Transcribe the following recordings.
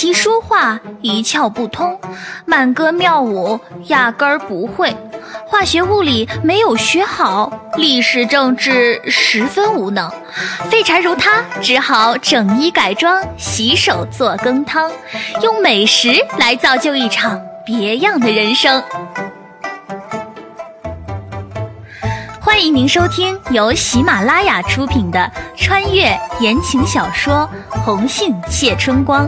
棋书画一窍不通，满歌妙舞压根儿不会，化学物理没有学好，历史政治十分无能，废柴如他只好整衣改装，洗手做羹汤，用美食来造就一场别样的人生。欢迎您收听由喜马拉雅出品的穿越言情小说《红杏谢春光》，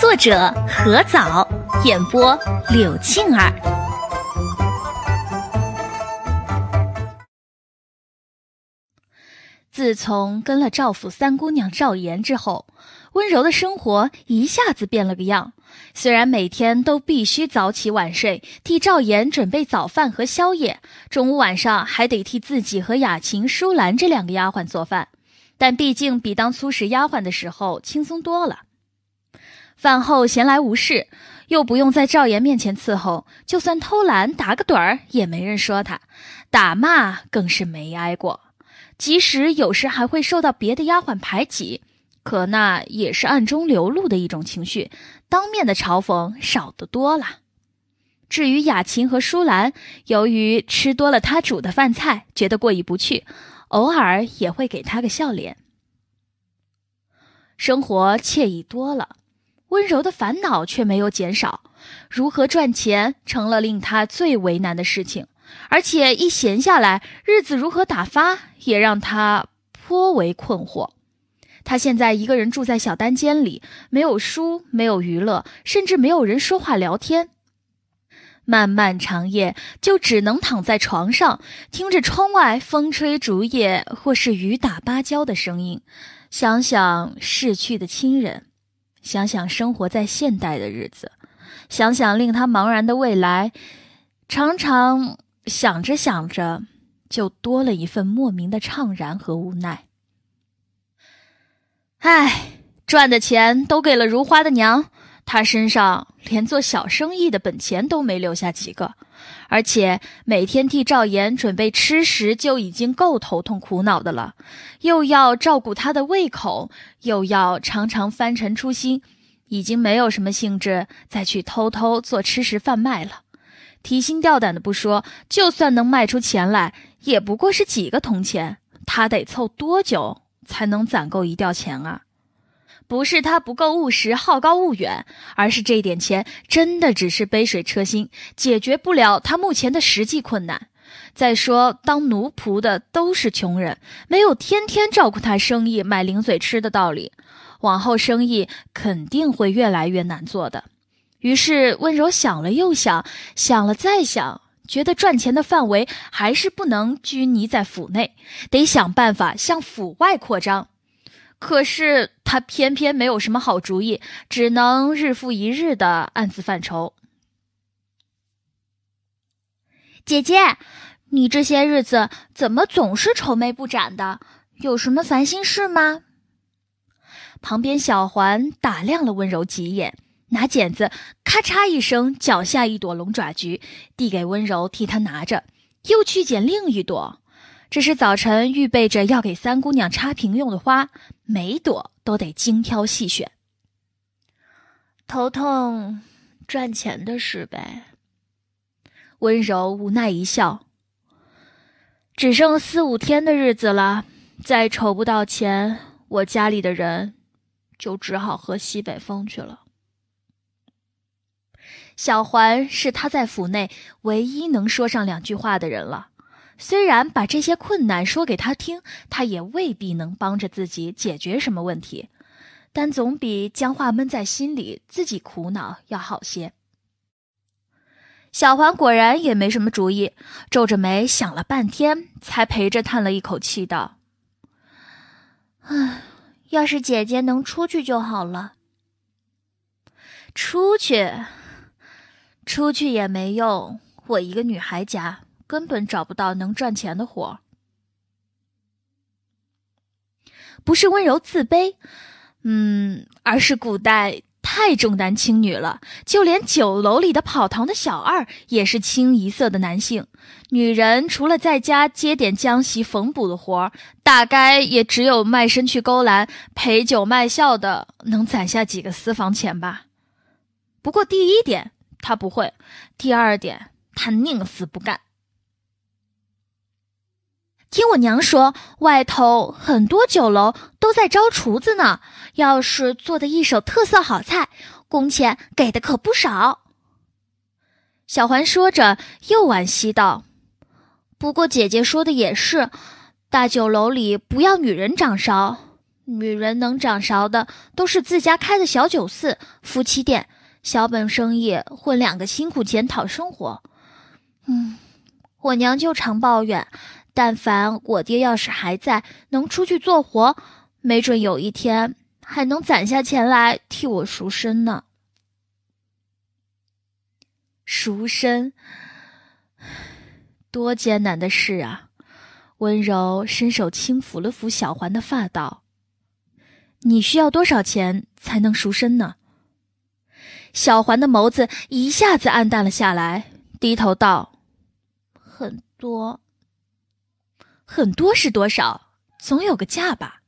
作者何藻，演播柳庆儿。自从跟了赵府三姑娘赵岩之后。温柔的生活一下子变了个样。虽然每天都必须早起晚睡，替赵岩准备早饭和宵夜，中午晚上还得替自己和雅琴、舒兰这两个丫鬟做饭，但毕竟比当粗使丫鬟的时候轻松多了。饭后闲来无事，又不用在赵岩面前伺候，就算偷懒打个盹儿也没人说他，打骂更是没挨过，即使有时还会受到别的丫鬟排挤。可那也是暗中流露的一种情绪，当面的嘲讽少得多了。至于雅琴和舒兰，由于吃多了她煮的饭菜，觉得过意不去，偶尔也会给她个笑脸。生活惬意多了，温柔的烦恼却没有减少。如何赚钱成了令她最为难的事情，而且一闲下来，日子如何打发也让她颇为困惑。他现在一个人住在小单间里，没有书，没有娱乐，甚至没有人说话聊天。漫漫长夜，就只能躺在床上，听着窗外风吹竹叶或是雨打芭蕉的声音，想想逝去的亲人，想想生活在现代的日子，想想令他茫然的未来，常常想着想着，就多了一份莫名的怅然和无奈。唉，赚的钱都给了如花的娘，她身上连做小生意的本钱都没留下几个，而且每天替赵岩准备吃食就已经够头痛苦恼的了，又要照顾他的胃口，又要常常翻陈出新，已经没有什么兴致再去偷偷做吃食贩卖了。提心吊胆的不说，就算能卖出钱来，也不过是几个铜钱，他得凑多久？才能攒够一吊钱啊！不是他不够务实、好高骛远，而是这点钱真的只是杯水车薪，解决不了他目前的实际困难。再说，当奴仆的都是穷人，没有天天照顾他生意、买零嘴吃的道理，往后生意肯定会越来越难做的。于是温柔想了又想，想了再想。觉得赚钱的范围还是不能拘泥在府内，得想办法向府外扩张。可是他偏偏没有什么好主意，只能日复一日的暗自犯愁。姐姐，你这些日子怎么总是愁眉不展的？有什么烦心事吗？旁边小环打量了温柔几眼。拿剪子，咔嚓一声，脚下一朵龙爪菊，递给温柔替她拿着，又去剪另一朵。这是早晨预备着要给三姑娘插瓶用的花，每朵都得精挑细选。头痛，赚钱的事呗。温柔无奈一笑，只剩四五天的日子了，再筹不到钱，我家里的人，就只好喝西北风去了。小环是他在府内唯一能说上两句话的人了。虽然把这些困难说给他听，他也未必能帮着自己解决什么问题，但总比将话闷在心里自己苦恼要好些。小环果然也没什么主意，皱着眉想了半天，才陪着叹了一口气道：“唉，要是姐姐能出去就好了。”出去。出去也没用，我一个女孩家根本找不到能赚钱的活不是温柔自卑，嗯，而是古代太重男轻女了，就连酒楼里的跑堂的小二也是清一色的男性。女人除了在家接点浆洗缝补的活儿，大概也只有卖身去勾栏陪酒卖笑的能攒下几个私房钱吧。不过第一点。他不会。第二点，他宁死不干。听我娘说，外头很多酒楼都在招厨子呢。要是做的一手特色好菜，工钱给的可不少。小环说着，又惋惜道：“不过姐姐说的也是，大酒楼里不要女人掌勺，女人能掌勺的都是自家开的小酒肆、夫妻店。”小本生意，混两个辛苦钱讨生活。嗯，我娘就常抱怨，但凡我爹要是还在，能出去做活，没准有一天还能攒下钱来替我赎身呢。赎身，多艰难的事啊！温柔伸手轻抚了抚小环的发，道：“你需要多少钱才能赎身呢？”小环的眸子一下子暗淡了下来，低头道：“很多。很多是多少？总有个价吧。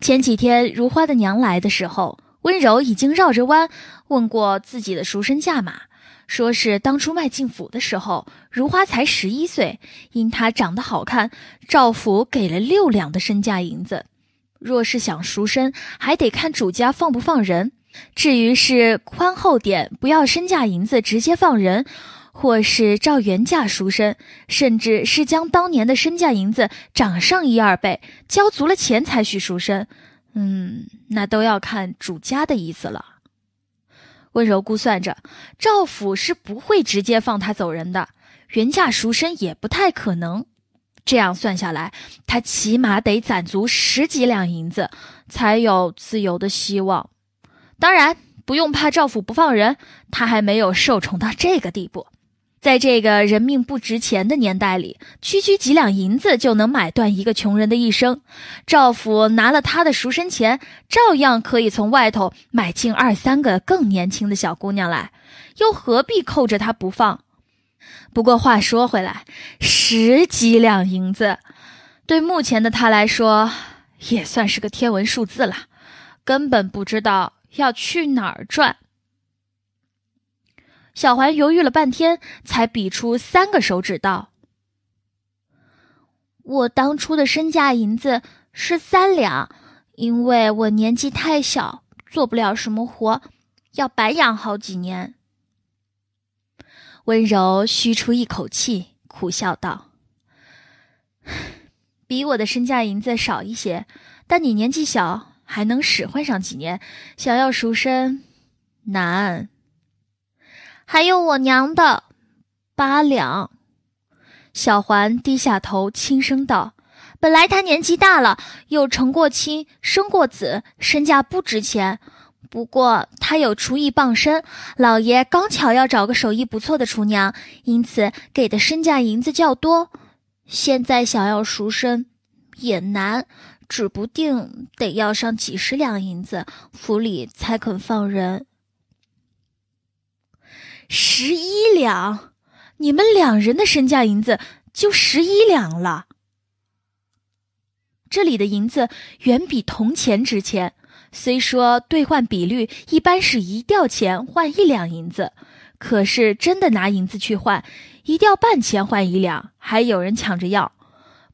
前几天如花的娘来的时候，温柔已经绕着弯问过自己的赎身价码，说是当初卖进府的时候，如花才十一岁，因她长得好看，赵府给了六两的身价银子。若是想赎身，还得看主家放不放人。”至于是宽厚点，不要身价银子直接放人，或是照原价赎身，甚至是将当年的身价银子涨上一二倍，交足了钱才许赎身，嗯，那都要看主家的意思了。温柔估算着，赵府是不会直接放他走人的，原价赎身也不太可能。这样算下来，他起码得攒足十几两银子，才有自由的希望。当然不用怕赵府不放人，他还没有受宠到这个地步。在这个人命不值钱的年代里，区区几两银子就能买断一个穷人的一生。赵府拿了他的赎身钱，照样可以从外头买进二三个更年轻的小姑娘来，又何必扣着他不放？不过话说回来，十几两银子，对目前的他来说，也算是个天文数字了，根本不知道。要去哪儿转？小环犹豫了半天，才比出三个手指，道：“我当初的身价银子是三两，因为我年纪太小，做不了什么活，要白养好几年。”温柔吁出一口气，苦笑道：“ 比我的身价银子少一些，但你年纪小。”还能使唤上几年，想要赎身，难。还有我娘的八两。小环低下头，轻声道：“本来他年纪大了，又成过亲，生过子，身价不值钱。不过他有厨艺傍身，老爷刚巧要找个手艺不错的厨娘，因此给的身价银子较多。现在想要赎身，也难。”指不定得要上几十两银子，府里才肯放人。十一两，你们两人的身价银子就十一两了。这里的银子远比铜钱值钱。虽说兑换比率一般是一吊钱换一两银子，可是真的拿银子去换，一吊半钱换一两，还有人抢着要。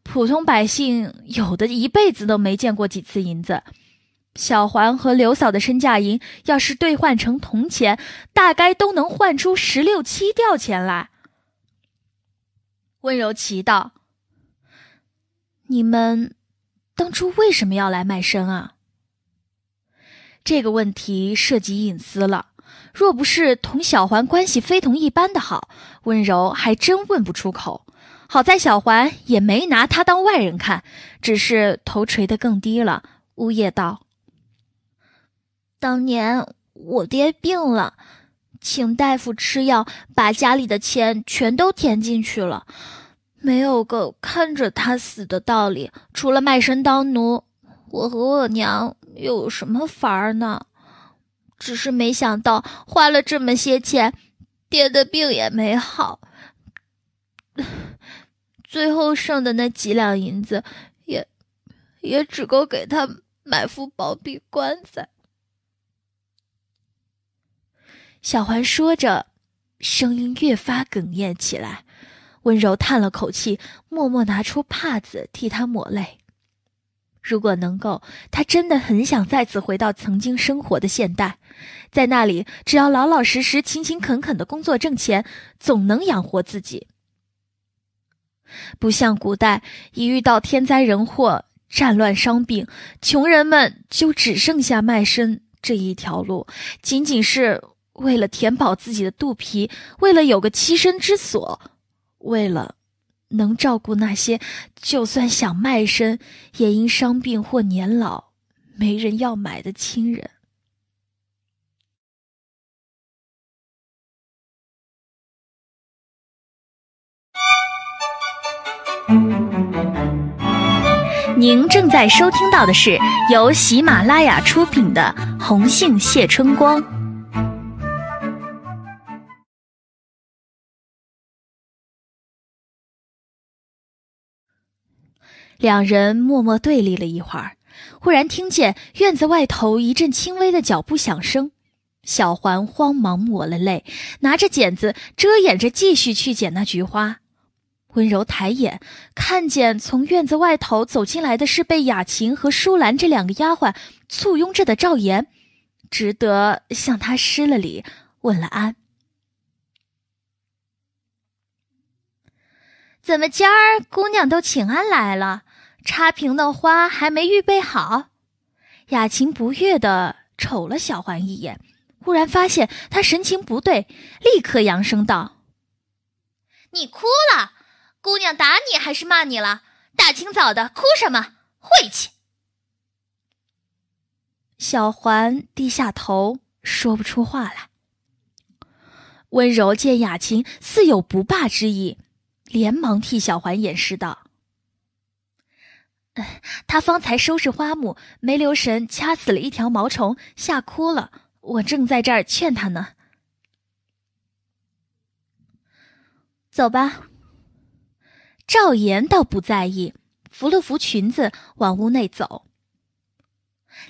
普通百姓有的一辈子都没见过几次银子，小环和刘嫂的身价银要是兑换成铜钱，大概都能换出十六七吊钱来。温柔奇道：“你们当初为什么要来卖身啊？”这个问题涉及隐私了，若不是同小环关系非同一般的好，温柔还真问不出口。好在小环也没拿他当外人看，只是头垂得更低了，呜咽道：“当年我爹病了，请大夫吃药，把家里的钱全都填进去了，没有个看着他死的道理。除了卖身当奴，我和我娘又有什么法儿呢？只是没想到花了这么些钱，爹的病也没好。”最后剩的那几两银子，也也只够给他买副薄壁棺材。小环说着，声音越发哽咽起来，温柔叹了口气，默默拿出帕子替他抹泪。如果能够，他真的很想再次回到曾经生活的现代，在那里，只要老老实实、勤勤恳恳的工作挣钱，总能养活自己。不像古代，一遇到天灾人祸、战乱、伤病，穷人们就只剩下卖身这一条路，仅仅是为了填饱自己的肚皮，为了有个栖身之所，为了能照顾那些就算想卖身，也因伤病或年老没人要买的亲人。您正在收听到的是由喜马拉雅出品的《红杏谢春光》。两人默默对立了一会儿，忽然听见院子外头一阵轻微的脚步响声。小环慌忙抹了泪，拿着剪子遮掩着，继续去剪那菊花。温柔抬眼，看见从院子外头走进来的是被雅琴和舒兰这两个丫鬟簇拥着的赵岩，只得向他施了礼，问了安。怎么今儿姑娘都请安来了？插瓶的花还没预备好。雅琴不悦的瞅了小环一眼，忽然发现她神情不对，立刻扬声道：“你哭了。”姑娘打你还是骂你了？大清早的，哭什么？晦气！小环低下头，说不出话来。温柔见雅琴似有不罢之意，连忙替小环掩饰道：“他方才收拾花木，没留神掐死了一条毛虫，吓哭了。我正在这儿劝他呢。走吧。”赵岩倒不在意，扶了扶裙子，往屋内走。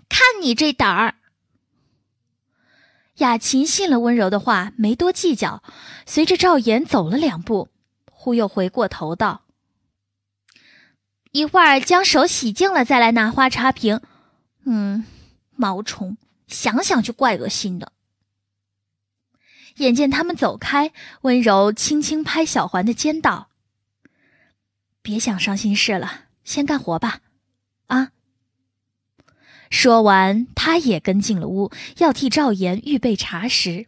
看你这胆儿！雅琴信了温柔的话，没多计较，随着赵岩走了两步，忽又回过头道：“一会儿将手洗净了再来拿花插瓶。”嗯，毛虫，想想就怪恶心的。眼见他们走开，温柔轻轻拍小环的肩道。别想伤心事了，先干活吧，啊！说完，他也跟进了屋，要替赵岩预备茶食。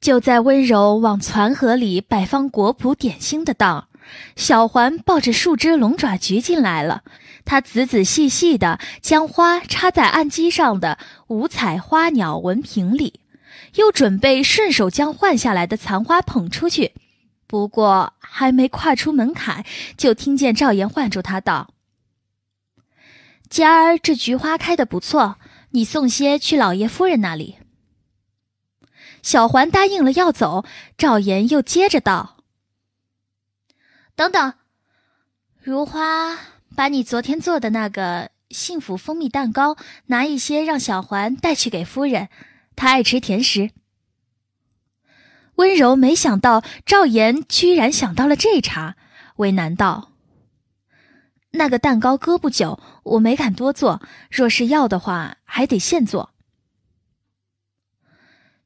就在温柔往攒盒里摆放果脯点心的当儿，小环抱着树枝龙爪菊进来了。他仔仔细细的将花插在案几上的五彩花鸟纹瓶里，又准备顺手将换下来的残花捧出去。不过还没跨出门槛，就听见赵岩唤住他道：“今儿这菊花开的不错，你送些去老爷夫人那里。”小环答应了要走，赵岩又接着道：“等等，如花，把你昨天做的那个幸福蜂蜜蛋糕拿一些，让小环带去给夫人，她爱吃甜食。”温柔没想到赵岩居然想到了这茬，为难道？那个蛋糕搁不久，我没敢多做。若是要的话，还得现做。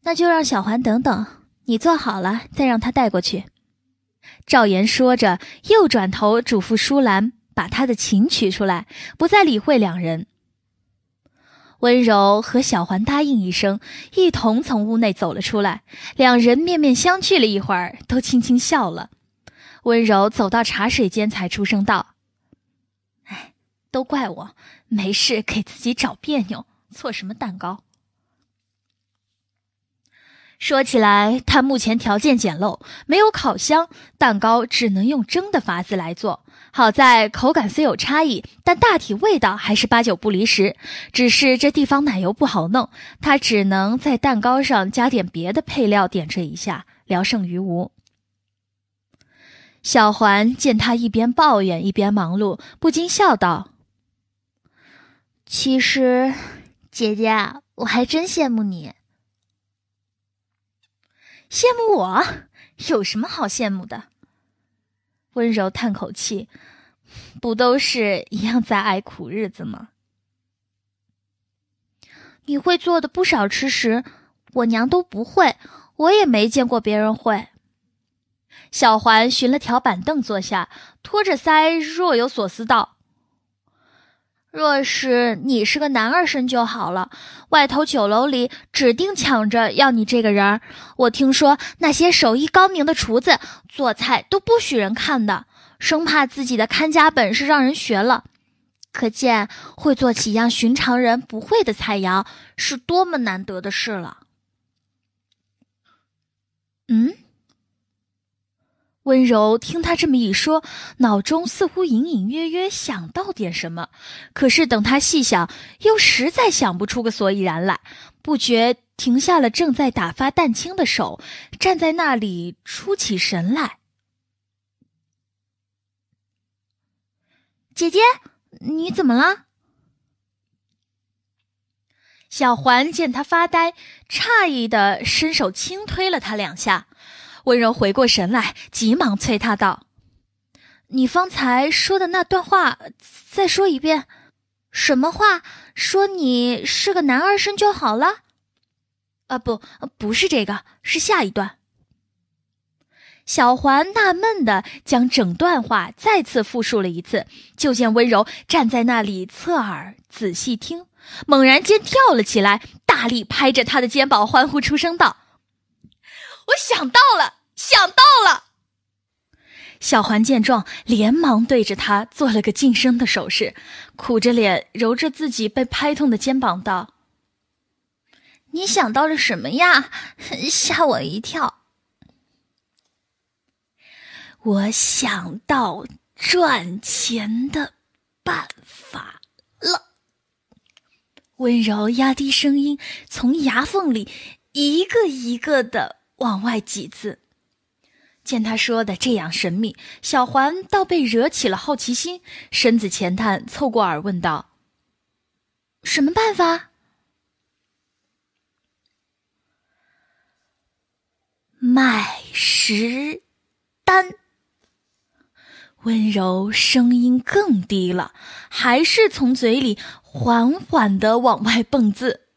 那就让小环等等，你做好了再让他带过去。赵岩说着，又转头嘱咐舒兰把他的琴取出来，不再理会两人。温柔和小环答应一声，一同从屋内走了出来。两人面面相觑了一会儿，都轻轻笑了。温柔走到茶水间，才出声道：“哎，都怪我，没事给自己找别扭，做什么蛋糕？”说起来，他目前条件简陋，没有烤箱，蛋糕只能用蒸的法子来做。好在口感虽有差异，但大体味道还是八九不离十。只是这地方奶油不好弄，他只能在蛋糕上加点别的配料点缀一下，聊胜于无。小环见他一边抱怨一边忙碌，不禁笑道：“其实，姐姐，我还真羡慕你。”羡慕我有什么好羡慕的？温柔叹口气，不都是一样在挨苦日子吗？你会做的不少吃食，我娘都不会，我也没见过别人会。小环寻了条板凳坐下，托着腮若有所思道。若是你是个男儿身就好了，外头酒楼里指定抢着要你这个人儿。我听说那些手艺高明的厨子做菜都不许人看的，生怕自己的看家本事让人学了。可见会做几样寻常人不会的菜肴是多么难得的事了。嗯。温柔听他这么一说，脑中似乎隐隐约约想到点什么，可是等他细想，又实在想不出个所以然来，不觉停下了正在打发蛋清的手，站在那里出起神来。姐姐，你怎么了？小环见他发呆，诧异的伸手轻推了他两下。温柔回过神来，急忙催他道：“你方才说的那段话，再说一遍。什么话？说你是个男儿身就好了。啊，不，不是这个，是下一段。”小环纳闷的将整段话再次复述了一次，就见温柔站在那里侧耳仔细听，猛然间跳了起来，大力拍着他的肩膀，欢呼出声道。我想到了，想到了。小环见状，连忙对着他做了个噤声的手势，苦着脸揉着自己被拍痛的肩膀，道：“你想到了什么呀？吓我一跳。”我想到赚钱的办法了。温柔压低声音，从牙缝里一个一个的。往外挤字，见他说的这样神秘，小环倒被惹起了好奇心，身子前探，凑过耳问道：“什么办法？”麦石丹，温柔声音更低了，还是从嘴里缓缓的往外蹦字。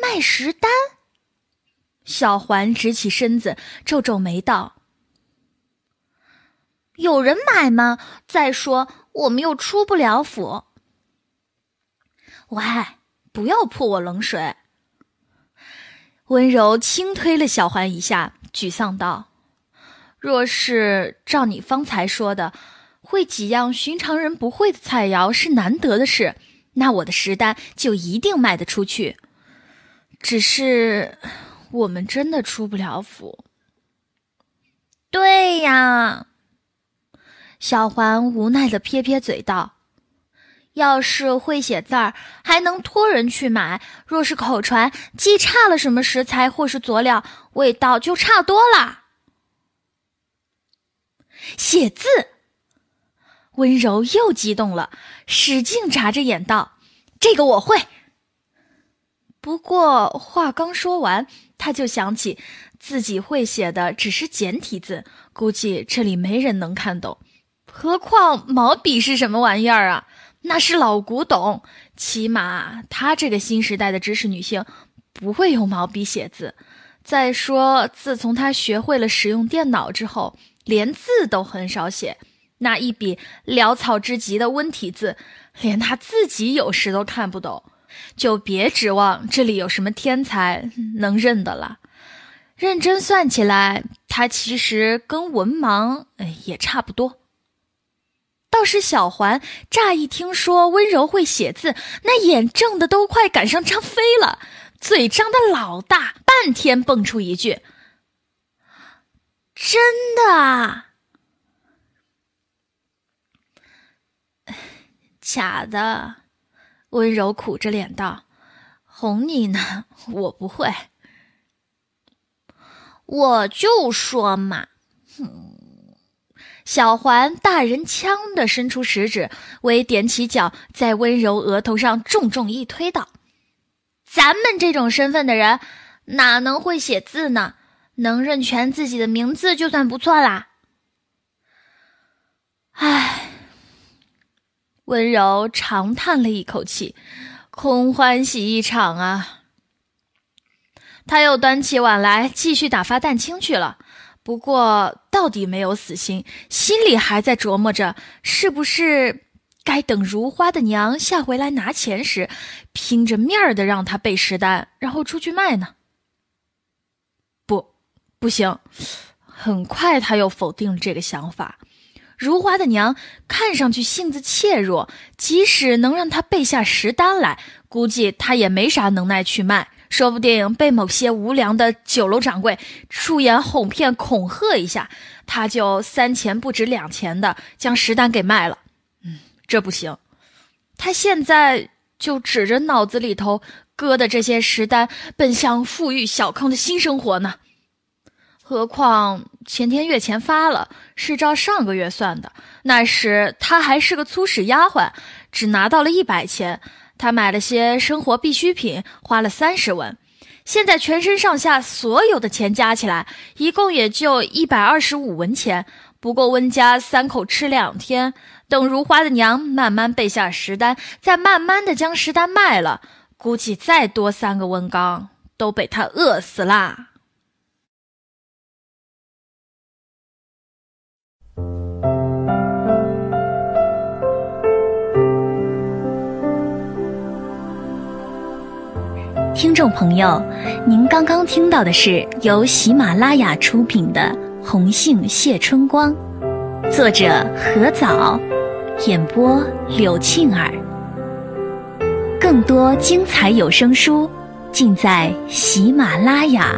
麦石丹。小环直起身子，皱皱眉道：“有人买吗？再说我们又出不了府。”“喂，不要泼我冷水。”温柔轻推了小环一下，沮丧道：“若是照你方才说的，会几样寻常人不会的菜肴是难得的事，那我的食单就一定卖得出去。只是……”我们真的出不了府。对呀，小环无奈的撇撇嘴道：“要是会写字儿，还能托人去买；若是口传，记差了什么食材或是佐料，味道就差多了。”写字，温柔又激动了，使劲眨着眼道：“这个我会。”不过话刚说完，他就想起自己会写的只是简体字，估计这里没人能看懂。何况毛笔是什么玩意儿啊？那是老古董，起码她这个新时代的知识女性不会用毛笔写字。再说，自从她学会了使用电脑之后，连字都很少写，那一笔潦草之极的温体字，连她自己有时都看不懂。就别指望这里有什么天才能认得了。认真算起来，他其实跟文盲也差不多。倒是小环，乍一听说温柔会写字，那眼正的都快赶上张飞了，嘴张的老大，半天蹦出一句：“真的啊，假的。”温柔苦着脸道：“哄你呢，我不会。”我就说嘛，哼！小环大人腔的伸出食指，微踮起脚，在温柔额头上重重一推，道：“咱们这种身份的人，哪能会写字呢？能认全自己的名字就算不错啦。”唉。温柔长叹了一口气，空欢喜一场啊！他又端起碗来继续打发蛋清去了。不过，到底没有死心，心里还在琢磨着，是不是该等如花的娘下回来拿钱时，拼着面儿的让她背十单，然后出去卖呢？不，不行！很快他又否定了这个想法。如花的娘看上去性子怯弱，即使能让她背下石单来，估计她也没啥能耐去卖，说不定被某些无良的酒楼掌柜出言哄骗、恐吓一下，她就三钱不值两钱的将石单给卖了。嗯，这不行，她现在就指着脑子里头搁的这些石单，奔向富裕小康的新生活呢。何况前天月钱发了，是照上个月算的。那时他还是个粗使丫鬟，只拿到了一百钱。他买了些生活必需品，花了三十文。现在全身上下所有的钱加起来，一共也就一百二十五文钱。不够温家三口吃两天。等如花的娘慢慢备下十担，再慢慢的将十担卖了，估计再多三个温刚都被他饿死啦。听众朋友，您刚刚听到的是由喜马拉雅出品的《红杏谢春光》，作者何藻，演播柳庆儿。更多精彩有声书，尽在喜马拉雅。